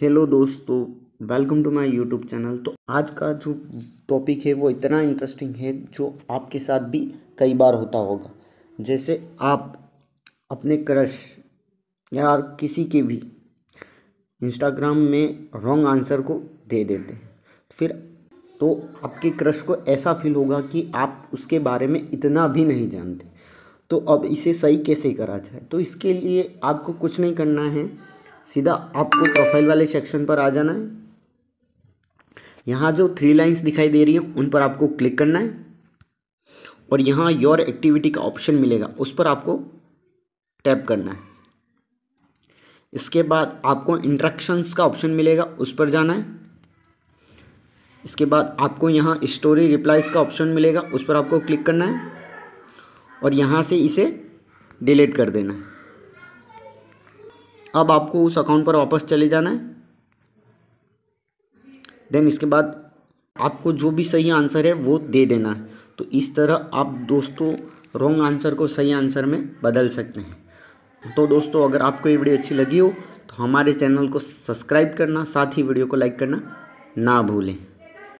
hello दोस्तों welcome to my YouTube channel तो आज का जो टॉपिक है वो इतना इंटरेस्टिंग है जो आपके साथ भी कई बार होता होगा जैसे आप अपने क्रश या किसी के भी इंस्टाग्राम में रॉन्ग आंसर को दे देते हैं फिर तो आपके क्रश को ऐसा फील होगा कि आप उसके बारे में इतना भी नहीं जानते तो अब इसे सही कैसे करा जाए तो इसके लिए आपको कुछ नहीं करना है सीधा आपको प्रोफाइल वाले सेक्शन पर आ जाना है यहाँ जो थ्री लाइंस दिखाई दे रही हैं उन पर आपको क्लिक करना है और यहाँ योर एक्टिविटी का ऑप्शन मिलेगा उस पर आपको टैप करना है इसके बाद आपको इंट्रक्शंस का ऑप्शन मिलेगा उस पर जाना है इसके बाद आपको यहाँ स्टोरी रिप्लाइज का ऑप्शन मिलेगा उस पर आपको क्लिक करना है और यहाँ से इसे डिलीट कर देना है अब आपको उस अकाउंट पर वापस चले जाना है देन इसके बाद आपको जो भी सही आंसर है वो दे देना है तो इस तरह आप दोस्तों रॉन्ग आंसर को सही आंसर में बदल सकते हैं तो दोस्तों अगर आपको ये वीडियो अच्छी लगी हो तो हमारे चैनल को सब्सक्राइब करना साथ ही वीडियो को लाइक करना ना भूलें